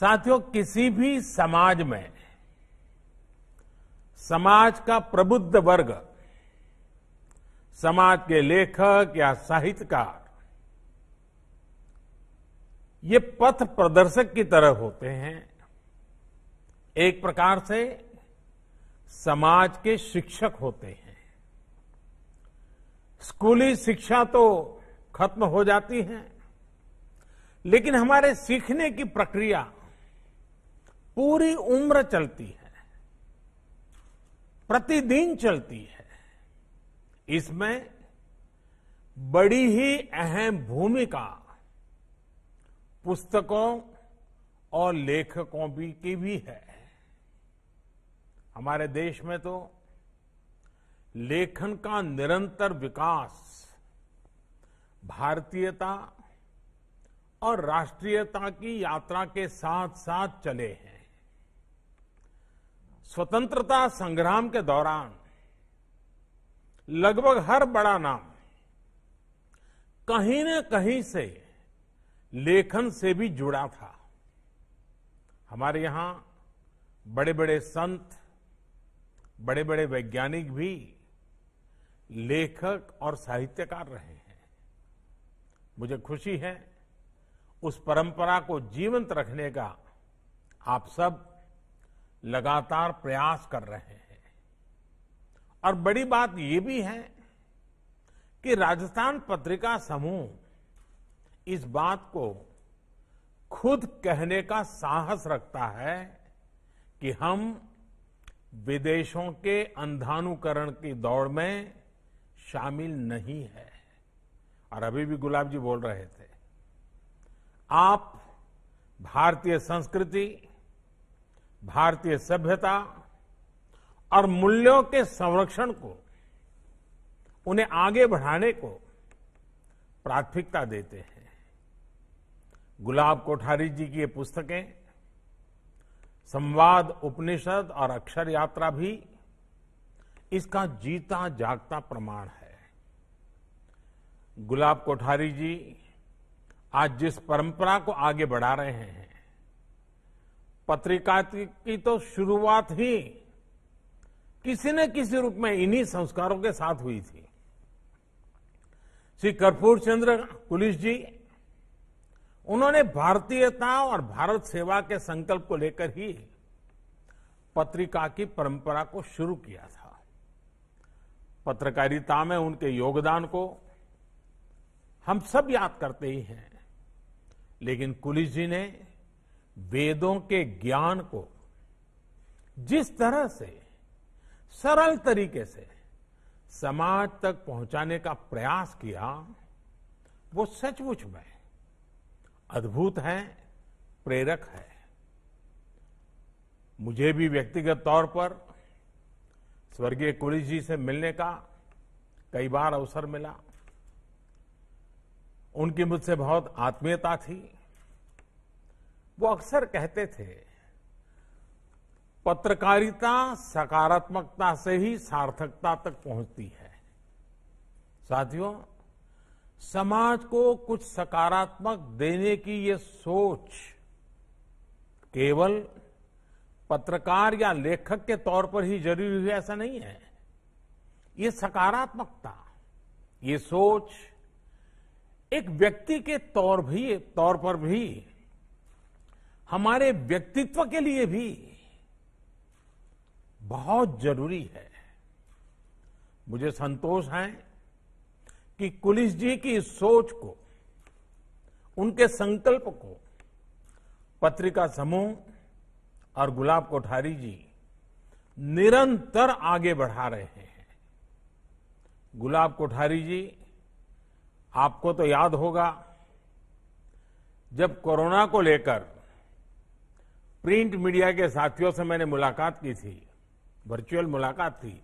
साथियों किसी भी समाज में समाज का प्रबुद्ध वर्ग समाज के लेखक या साहित्यकार ये पथ प्रदर्शक की तरह होते हैं एक प्रकार से समाज के शिक्षक होते हैं स्कूली शिक्षा तो खत्म हो जाती है लेकिन हमारे सीखने की प्रक्रिया पूरी उम्र चलती है प्रतिदिन चलती है इसमें बड़ी ही अहम भूमिका पुस्तकों और लेखकों भी की भी है हमारे देश में तो लेखन का निरंतर विकास भारतीयता और राष्ट्रीयता की यात्रा के साथ साथ चले हैं स्वतंत्रता संग्राम के दौरान लगभग हर बड़ा नाम कहीं न कहीं से लेखन से भी जुड़ा था हमारे यहां बड़े बड़े संत बड़े बड़े वैज्ञानिक भी लेखक और साहित्यकार रहे हैं मुझे खुशी है उस परंपरा को जीवंत रखने का आप सब लगातार प्रयास कर रहे हैं और बड़ी बात यह भी है कि राजस्थान पत्रिका समूह इस बात को खुद कहने का साहस रखता है कि हम विदेशों के अंधानुकरण की दौड़ में शामिल नहीं है और अभी भी गुलाब जी बोल रहे थे आप भारतीय संस्कृति भारतीय सभ्यता और मूल्यों के संरक्षण को उन्हें आगे बढ़ाने को प्राथमिकता देते हैं गुलाब कोठारी जी की ये पुस्तकें संवाद उपनिषद और अक्षर यात्रा भी इसका जीता जागता प्रमाण है गुलाब कोठारी जी आज जिस परंपरा को आगे बढ़ा रहे हैं पत्रिका की तो शुरुआत ही किसी न किसी रूप में इन्हीं संस्कारों के साथ हुई थी श्री कर्पूर चंद्र पुलिस जी उन्होंने भारतीयता और भारत सेवा के संकल्प को लेकर ही पत्रिका की परंपरा को शुरू किया था पत्रकारिता में उनके योगदान को हम सब याद करते ही हैं लेकिन कुलिस जी ने वेदों के ज्ञान को जिस तरह से सरल तरीके से समाज तक पहुंचाने का प्रयास किया वो सचमुच में अद्भुत है प्रेरक है मुझे भी व्यक्तिगत तौर पर स्वर्गीय कुलिश जी से मिलने का कई बार अवसर मिला उनकी मुझसे बहुत आत्मीयता थी वो अक्सर कहते थे पत्रकारिता सकारात्मकता से ही सार्थकता तक पहुंचती है साथियों समाज को कुछ सकारात्मक देने की ये सोच केवल पत्रकार या लेखक के तौर पर ही जरूरी हुई ऐसा नहीं है ये सकारात्मकता ये सोच एक व्यक्ति के तौर भी तौर पर भी हमारे व्यक्तित्व के लिए भी बहुत जरूरी है मुझे संतोष है कि कुलिस जी की सोच को उनके संकल्प को पत्रिका समूह और गुलाब कोठारी जी निरंतर आगे बढ़ा रहे हैं गुलाब कोठारी जी आपको तो याद होगा जब कोरोना को लेकर प्रिंट मीडिया के साथियों से मैंने मुलाकात की थी वर्चुअल मुलाकात थी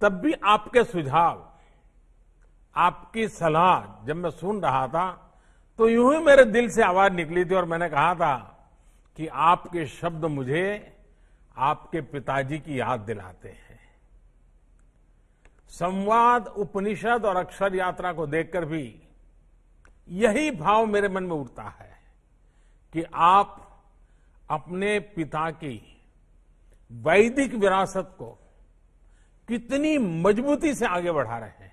तब भी आपके सुझाव आपकी सलाह जब मैं सुन रहा था तो यूं ही मेरे दिल से आवाज निकली थी और मैंने कहा था कि आपके शब्द मुझे आपके पिताजी की याद दिलाते हैं संवाद उपनिषद और अक्षर यात्रा को देखकर भी यही भाव मेरे मन में उठता है कि आप अपने पिता की वैदिक विरासत को कितनी मजबूती से आगे बढ़ा रहे हैं